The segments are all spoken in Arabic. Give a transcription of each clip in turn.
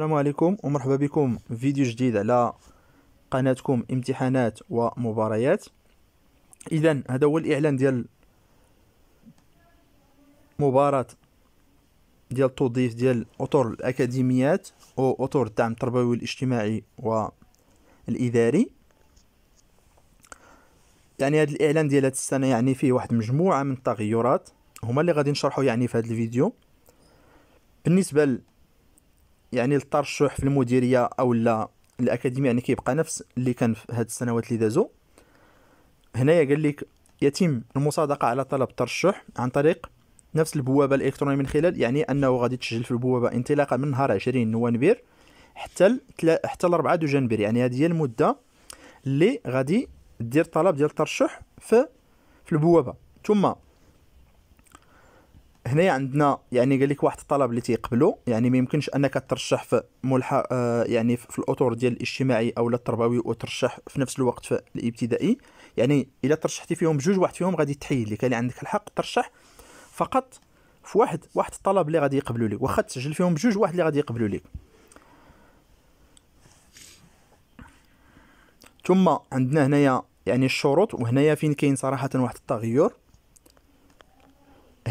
السلام عليكم ومرحبا بكم في فيديو جديد على قناتكم امتحانات ومباريات اذا هذا هو الاعلان ديال مباراة ديال التوظيف ديال اطر الاكاديميات اطر الدعم التربوي والاجتماعي والاداري يعني هذا الاعلان ديال هذه السنه يعني فيه واحد مجموعه من التغيرات هما اللي غادي نشرحو يعني في هذا الفيديو بالنسبه يعني الترشح في المديريه او لا الاكاديميه يعني كيبقى نفس اللي كان في هاد السنوات اللي دازو هنايا قال لك يتم المصادقه على طلب الترشح عن طريق نفس البوابه الالكترونيه من خلال يعني انه غادي تسجل في البوابه انطلاقا من نهار 20 نوفمبر حتى حتى 4 جانبير يعني هذه هي المده اللي غادي دير طلب ديال الترشح في في البوابه ثم هنايا عندنا يعني قال لك واحد الطلب اللي تيقبلو يعني ما يمكنش انك ترشح في ملحق آه، يعني في الاطور ديال الاجتماعي او التربوي وترشح في نفس الوقت في الابتدائي يعني الا ترشحتي فيهم بجوج واحد فيهم غادي تحيد لك اللي عندك الحق ترشح فقط في واحد واحد الطلب اللي غادي يقبلوا لك واخا تسجل فيهم بجوج واحد اللي غادي يقبلوا لك ثم عندنا هنايا يعني الشروط وهنايا فين كاين صراحه واحد التغير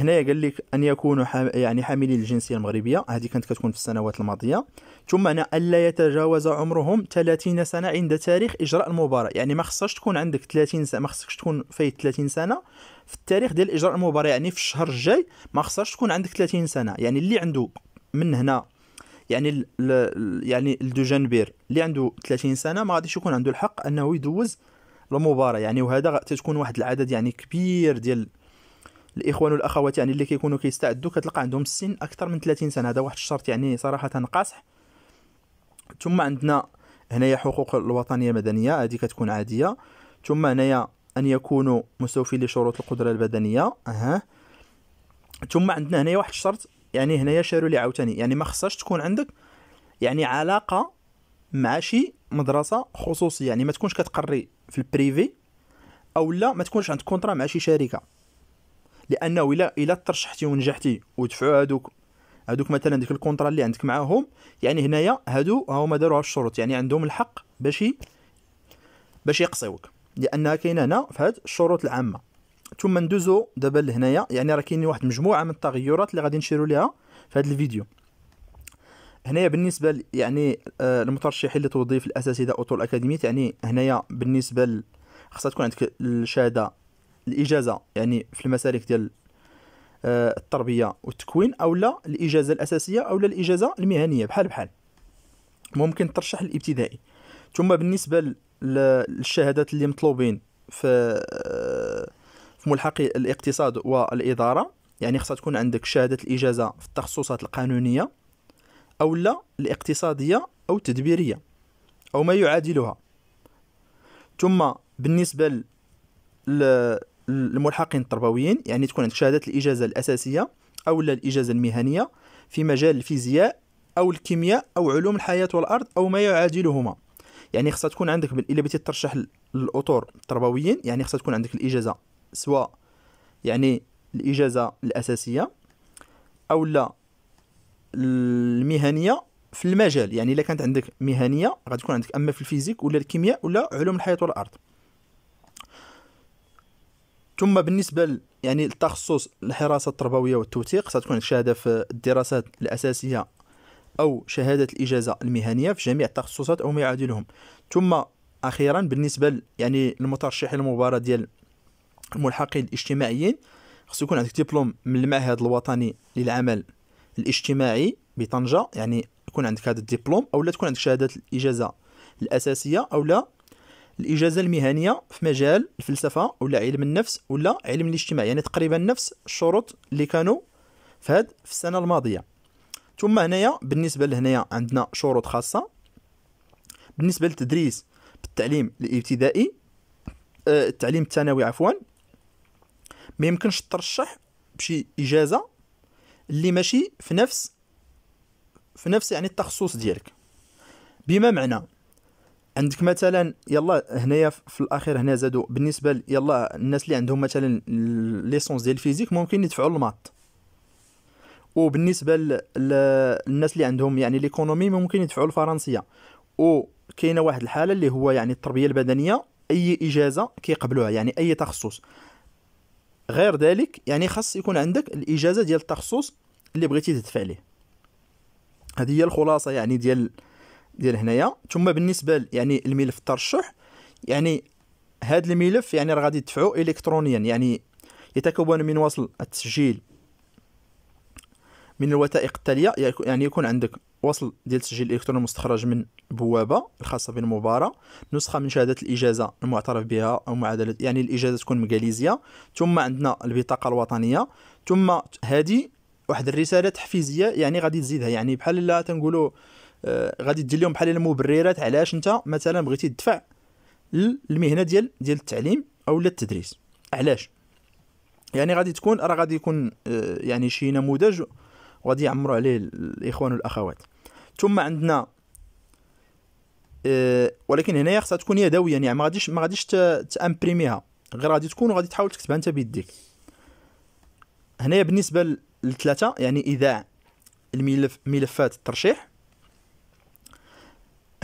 هنا قال لك ان يكونوا حام يعني حاملي الجنسيه المغربيه هذه كانت كتكون في السنوات الماضيه ثم هنا الا يتجاوز عمرهم 30 سنه عند تاريخ اجراء المباراه يعني ما خصهاش تكون عندك 30 سنه ما خصكش تكون فايت 30 سنه في التاريخ ديال اجراء المباراه يعني في الشهر الجاي ما خصهاش تكون عندك 30 سنه يعني اللي عنده من هنا يعني ال يعني دو جانبير اللي عنده 30 سنه ما غاديش يكون عنده الحق انه يدوز المباراه يعني وهذا تتكون واحد العدد يعني كبير ديال الاخوان والاخوات يعني اللي كيكونوا كيستعدوا كتلقى عندهم السن اكثر من 30 سنه هذا واحد الشرط يعني صراحه قاصح ثم عندنا هنايا حقوق الوطنيه المدنيه هذه كتكون عاديه ثم هنايا ان يكونوا مستوفين لشروط القدره البدنيه اها ثم عندنا هنايا واحد الشرط يعني هنايا شارو لي عاوتاني يعني ما خصهاش تكون عندك يعني علاقه مع شي مدرسه خصوصيه يعني ما تكونش كتقري في البريفي اولا ما تكونش عندك كونترا مع شي شركه لانه الا الا ترشحتي ونجحتي ودفعوا هذوك هذوك مثلا ديك الكونترا اللي عندك معاهم يعني هنايا هادو ها هما داروها الشروط يعني عندهم الحق باش باش يقصيوك لانها كاينه هنا في هاد الشروط العامه ثم ندوزو دابا لهنايا يعني راه كاينين واحد مجموعه من التغيرات اللي غادي نشيرو ليها في هذا الفيديو هنايا بالنسبه يعني آه المترشحين لتوظيف الاساتذه اطول اكاديميات يعني هنايا بالنسبه خاصها تكون عندك الشهاده الاجازه يعني في المسالك ديال آه، التربيه والتكوين اولا الاجازه الاساسيه اولا الاجازه المهنيه بحال بحال ممكن ترشح الابتدائي ثم بالنسبه للشهادات اللي مطلوبين في آه، في ملحق الاقتصاد والاداره يعني خصها تكون عندك شهاده الاجازه في التخصصات القانونيه او لا الاقتصاديه او التدبيريه او ما يعادلها ثم بالنسبه الملحقين التربويين يعني تكون عندك شهاده الاجازه الاساسيه او الاجازه المهنيه في مجال الفيزياء او الكيمياء او علوم الحياه والارض او ما يعادلهما يعني خصها تكون عندك الا بغيتي ترشح للاطور التربويين يعني خصها تكون عندك الاجازه سواء يعني الاجازه الاساسيه او لا المهنيه في المجال يعني الا كانت عندك مهنيه غتكون عندك اما في الفيزيك ولا الكيمياء ولا علوم الحياه والارض ثم بالنسبه يعني التخصص الحراسه التربويه والتوثيق ستكون شهاده في الدراسات الاساسيه او شهاده الاجازه المهنيه في جميع التخصصات او ما يعادلهم ثم اخيرا بالنسبه يعني المترشح المباراه ديال الملحقين الاجتماعيين خصو يكون عندك دبلوم من المعهد الوطني للعمل الاجتماعي بطنجه يعني يكون عندك هذا الدبلوم او لا تكون عندك شهاده الاجازه الاساسيه او لا الاجازه المهنيه في مجال الفلسفه ولا علم النفس ولا علم الاجتماع يعني تقريبا نفس الشروط اللي كانوا في هاد في السنه الماضيه ثم هنايا بالنسبه لهنايا عندنا شروط خاصه بالنسبه للتدريس بالتعليم الابتدائي آه، التعليم الثانوي عفوا ما يمكنش ترشح بشي اجازه اللي ماشي في نفس في نفس يعني التخصص ديالك بما معنى عندك مثلا يلا هنايا في الاخير هنا زادوا بالنسبه يلا الناس اللي عندهم مثلا ليسونس ديال الفيزيك ممكن يدفعوا الماط وبالنسبه للناس اللي عندهم يعني ليكونومي ممكن يدفعوا الفرنسيه وكاينه واحد الحاله اللي هو يعني التربيه البدنيه اي اجازه كيقبلوها يعني اي تخصص غير ذلك يعني خاص يكون عندك الاجازه ديال التخصص اللي بغيتي تدفع ليه هذه هي الخلاصه يعني ديال ديال هنايا ثم بالنسبه يعني الملف الترشح يعني هذا الملف يعني راه غادي تدفعوا الكترونيا يعني يتكون من وصل التسجيل من الوثائق التاليه يعني يكون عندك وصل ديال التسجيل الالكتروني المستخرج من البوابه الخاصه بالمباراه نسخه من شهاده الاجازه المعترف بها او معادله يعني الاجازه تكون مقاليزيه ثم عندنا البطاقه الوطنيه ثم هذه واحد الرساله تحفيزيه يعني غادي تزيدها يعني بحال لا تنقولوا آه، غادي دير لهم بحال المبررات علاش انت مثلا بغيتي تدفع للمهنه ديال ديال التعليم او التدريس علاش يعني غادي تكون راه غادي يكون آه، يعني شي نموذج وغادي يعمروا عليه الاخوان والاخوات ثم عندنا آه، ولكن هنايا خصها تكون يدويه يعني ما غاديش ما غاديش تامبريميها غير غادي تكون وغادي تحاول تكتبها انت بيديك هنايا بالنسبه للثلاثه يعني اذاع الملف ملفات الترشيح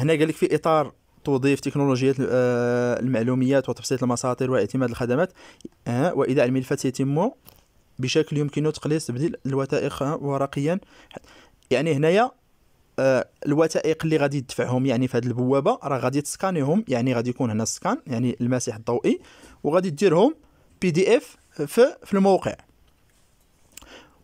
هنا قال لك في اطار توظيف تكنولوجيات آه، المعلوميات وتبسيط المساطر واعتماد الخدمات آه، واذا الملفات سيتم بشكل يمكن تقليص تبديل الوثائق ورقيا يعني هنايا آه، الوثائق اللي غادي تدفعهم يعني في هذه البوابه راه غادي تسكانيهم يعني غادي يكون هنا السكان يعني المسيح الضوئي وغادي ديرهم بي دي اف في, في الموقع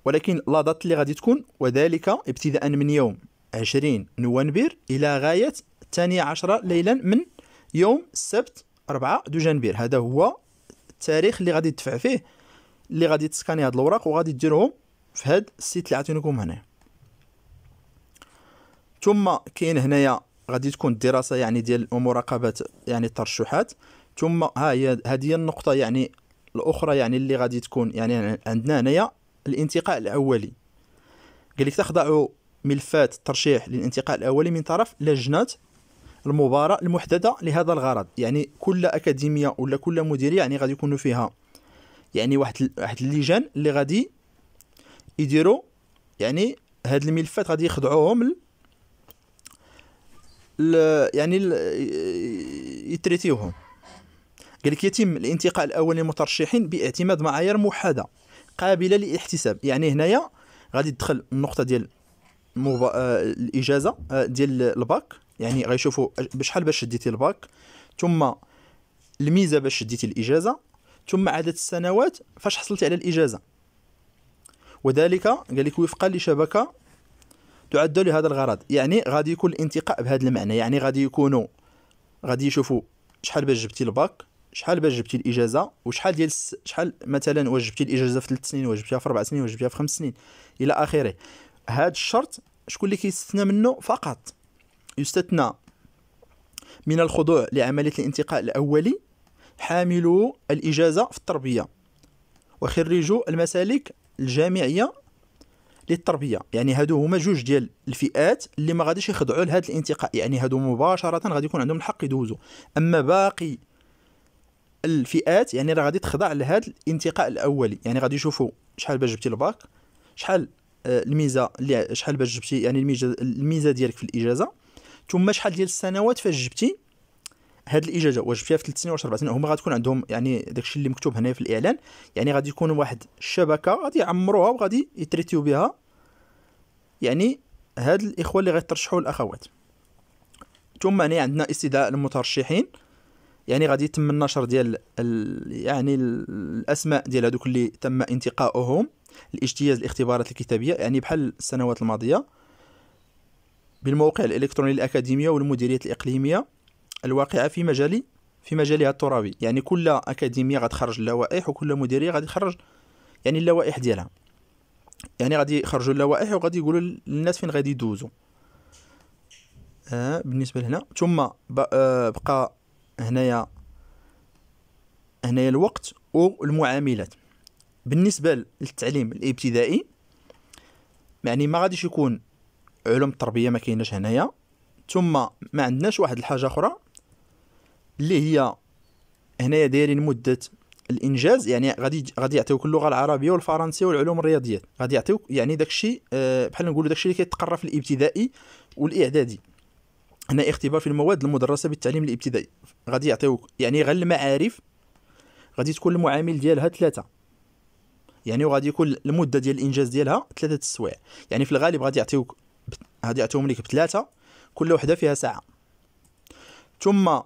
ولكن لا اللي غادي تكون وذلك ابتداء من يوم 20 نوفمبر الى غايه الثانية عشرة ليلا من يوم السبت 4 دجنبير هذا هو التاريخ اللي غادي تدفع فيه اللي غادي تسكاني هاد الأوراق وغادي ديرهم في هاد السيت اللي عطيناكم هنا ثم كاين هنايا غادي تكون الدراسة يعني ديال ومراقبة يعني الترشحات ثم ها هي هذه هي النقطة يعني الأخرى يعني اللي غادي تكون يعني عندنا هنايا الانتقاء الأولي قال لك تخضع ملفات الترشيح للانتقاء الأولي من طرف لجنة المباراة المحددة لهذا الغرض يعني كل أكاديمية ولا كل مديرية يعني غادي يكونوا فيها يعني واحد واحد اللجان اللي غادي يديروا يعني هاد الملفات غادي يخضعوهم ل... ل... يعني ل... يتريتيوهم قال لك يتم الانتقاء الاول للمترشحين باعتماد معايير موحده قابله للاحتساب يعني هنايا غادي تدخل النقطه ديال المبا... آه، الاجازه آه، ديال الباك يعني غيشوفوا بشحال باش شديتي الباك ثم الميزه باش شديتي الاجازه ثم عدد السنوات فاش حصلتي على الاجازه وذلك قال لك وفقا لشبكه تعد لهذا الغرض يعني غادي يكون الانتقاء بهذا المعنى يعني غادي يكونوا غادي يشوفوا شحال باش جبتي الباك شحال باش جبتي الاجازه وشحال ديال شحال مثلا واش جبتي الاجازه في 3 سنين واش جبتيها في 4 سنين واش جبتيها في 5 سنين الى اخره هذا الشرط شكون اللي كيستثنى منه فقط يستثنى من الخضوع لعملية الانتقاء الأولي حاملو الإجازة في التربية وخريجو المسالك الجامعية للتربيه يعني هادو هما جوج ديال الفئات اللي ما غاديش يخضعوا لهذا الانتقاء يعني هادو مباشره غادي يكون عندهم الحق يدوزوا اما باقي الفئات يعني راه غادي تخضع لهذا الانتقاء الاولي يعني غادي يشوفوا شحال باش جبتي الباك شحال آه، الميزه اللي شحال باش جبتي يعني الميزه الميزه ديالك في الاجازه ثم شحال ديال السنوات فاش جبتي هاد الاجازه واش جبتيها في 3 سنين واش 4 سنين هما غتكون عندهم يعني داكشي اللي مكتوب هنا في الاعلان يعني غادي يكون واحد الشبكه غادي يعمروها وغادي يتريتيو بها يعني هاد الاخوه اللي غيترشحوا الاخوات ثم هنا يعني عندنا استدعاء المترشحين يعني غادي يتم النشر ديال يعني الاسماء ديال هذوك اللي تم انتقائهم الاجتياز الاختبارات الكتابيه يعني بحال السنوات الماضيه بالموقع الإلكتروني للأكاديمية والمديريات الإقليمية الواقعة في مجال في مجالها الترابي يعني كل أكاديمية غتخرج اللوائح وكل مديرية غادي تخرج يعني اللوائح ديالها يعني غادي يخرجوا اللوائح وغادي يقولوا للناس فين غادي يدوزوا آه بالنسبة لهنا ثم آه، بقى هنايا هنايا الوقت والمعاملات بالنسبة للتعليم الابتدائي يعني ما غاديش يكون علوم التربيه ما كايناش هنايا ثم ما عندناش واحد الحاجه اخرى اللي هي هنايا دايرين مده الانجاز يعني غادي غادي يعطيوك اللغه العربيه والفرنسيه والعلوم الرياضيات غادي يعطيوك يعني داكشي آه، بحال نقولوا داكشي اللي كيتقرا في الابتدائي والاعدادي هنا اختبار في المواد المدرسه بالتعليم الابتدائي غادي يعطيوك يعني غير المعارف غادي تكون المعامل ديالها ثلاثه يعني وغادي يكون المده ديال الانجاز ديالها ثلاثه السوايع يعني في الغالب غادي يعطيوك هذه أعطيهم لك بثلاثة كل وحدة فيها ساعة ثم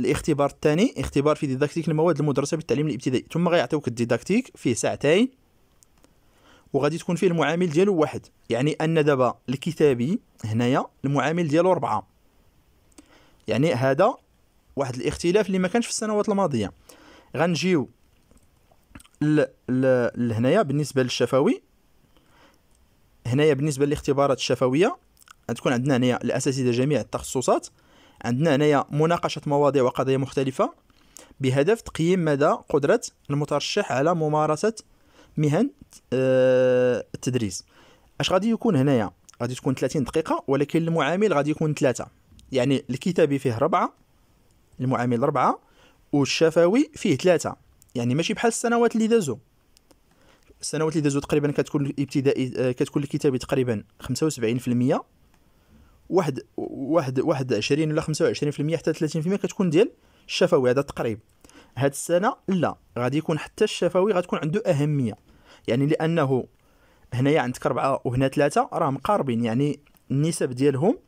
الاختبار الثاني اختبار في ديداكتيك المواد المدرسة بالتعليم الابتدائي ثم غيعطيوك الديداكتيك فيه ساعتين وغادي تكون فيه المعامل ديالو واحد يعني ان دابا الكتابي هنايا المعامل ديالو اربعه يعني هذا واحد الاختلاف اللي ما كانش في السنوات الماضيه غنجيو لهنايا بالنسبه للشفوي هنايا بالنسبه للاختبارات الشفويه تكون عندنا هنايا الاساتذه جميع التخصصات عندنا هنايا مناقشه مواضيع وقضايا مختلفه بهدف تقييم مدى قدره المترشح على ممارسه مهن آه، التدريس اش غادي يكون هنايا غادي تكون 30 دقيقه ولكن المعامل غادي يكون ثلاثة يعني الكتابي فيه ربعة المعامل ربعة والشفوي فيه ثلاثة يعني ماشي بحال السنوات اللي دازو السنوات اللي دازو تقريبا كتكون الابتدائي آه، كتكون الكتابي تقريبا 75% واحد واحد واحد 20 ولا 25% حتى 30% كتكون ديال الشفوي هذا التقريب هاد السنه لا غادي يكون حتى الشفوي غتكون عنده اهميه يعني لانه هنايا عندك أربعة وهنا ثلاثة راه مقاربين يعني النسب ديالهم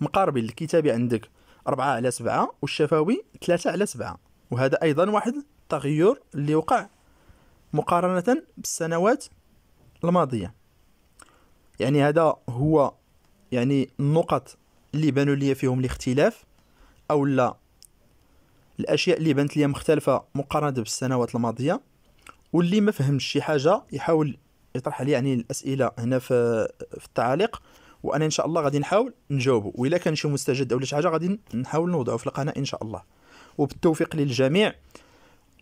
مقاربين الكتابي عندك أربعة على سبعة والشفوي ثلاثة على سبعة وهذا أيضا واحد التغير اللي وقع مقارنة بالسنوات الماضية يعني هذا هو يعني النقط اللي بانوا لي فيهم الاختلاف او لا الاشياء اللي بانت لي مختلفه مقارنه بالسنوات الماضيه واللي ما فهمش شي حاجه يحاول يطرح لي يعني الاسئله هنا في في التعاليق وانا ان شاء الله غادي نحاول نجاوبه واذا كان شي مستجد ولا شي حاجه غادي نحاول نوضعه في القناه ان شاء الله وبالتوفيق للجميع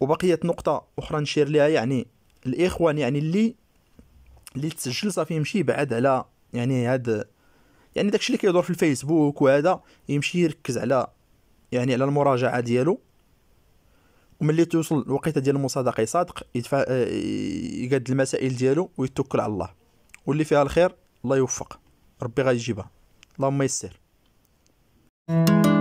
وبقيت نقطه اخرى نشير لها يعني الاخوان يعني اللي اللي تسجل صافي يمشي بعد على يعني هذا يعني داكشي اللي كيدور في الفيسبوك وهذا يمشي يركز على يعني على المراجعه ديالو وملي توصل الوقيته ديال المصادقه يصادق يدفع آه، يقاد المسائل ديالو ويتوكل على الله واللي فيها الخير الله يوفق ربي غيجيبها اللهم يسر thank you